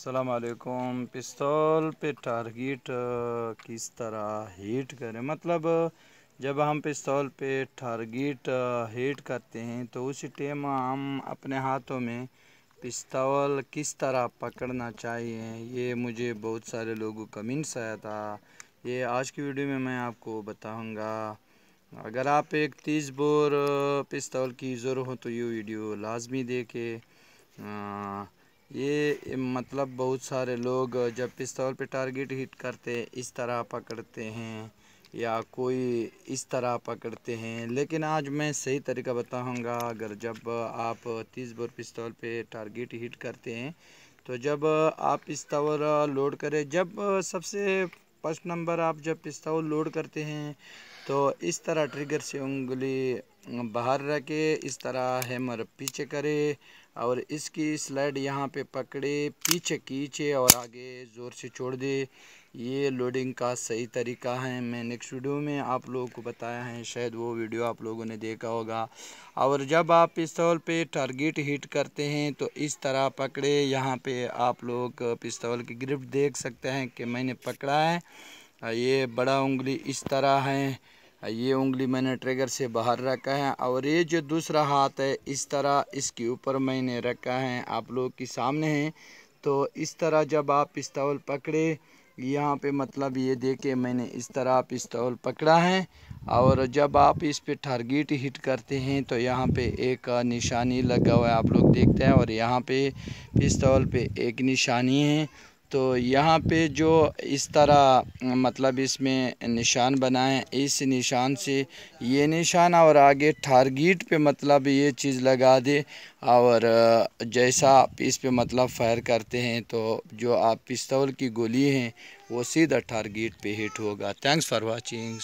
सलामकुम पिस्तौल पे टारगेट किस तरह हीट करें मतलब जब हम पिस्तौल पे टारगेट हीट करते हैं तो उसी टाइम हम अपने हाथों में पिस्तौल किस तरह पकड़ना चाहिए ये मुझे बहुत सारे लोगों कमेंट्स आया था ये आज की वीडियो में मैं आपको बताऊंगा अगर आप एक तीस बोर पिस्तौल की ज़रूरत हो तो ये वीडियो लाजमी देखे ये मतलब बहुत सारे लोग जब पिस्तौल पे टारगेट हिट करते हैं इस तरह पकड़ते हैं या कोई इस तरह पकड़ते हैं लेकिन आज मैं सही तरीका बताऊंगा अगर जब आप तीस बोर पिस्तौल पे टारगेट हिट करते हैं तो जब आप पिस्तौल लोड करें जब सबसे फर्स्ट नंबर आप जब पिस्तौल लोड करते हैं तो इस तरह ट्रिगर से उंगली बाहर रखे इस तरह हैमर पीछे करे और इसकी स्लाइड यहाँ पे पकड़े पीछे खींचे और आगे ज़ोर से छोड़ दे ये लोडिंग का सही तरीका है मैं नेक्स्ट वीडियो में आप लोगों को बताया है शायद वो वीडियो आप लोगों ने देखा होगा और जब आप पिस्तौल पे टारगेट हिट करते हैं तो इस तरह पकड़े यहाँ पे आप लोग पिस्तौल की ग्रिप देख सकते हैं कि मैंने पकड़ा है ये बड़ा उंगली इस तरह है ये उंगली मैंने ट्रिगर से बाहर रखा है और ये जो दूसरा हाथ है इस तरह इसके ऊपर मैंने रखा है आप लोग के सामने है तो इस तरह जब आप पिस्तौल पकड़े यहाँ पे मतलब ये देखे मैंने इस तरह पिस्तौल पकड़ा है और जब आप इस पे टारगेट हिट करते हैं तो यहाँ पे एक निशानी लगा हुआ है आप लोग देखते हैं और यहाँ पे पिस्तौल पे एक निशानी है तो यहाँ पे जो इस तरह मतलब इसमें निशान बनाए इस निशान से ये निशान और आगे टारगेट पे मतलब ये चीज़ लगा दे और जैसा आप इस पे मतलब फायर करते हैं तो जो आप पिस्तौल की गोली हैं वो सीधा टारगेट पे हिट होगा थैंक्स फॉर वाचिंग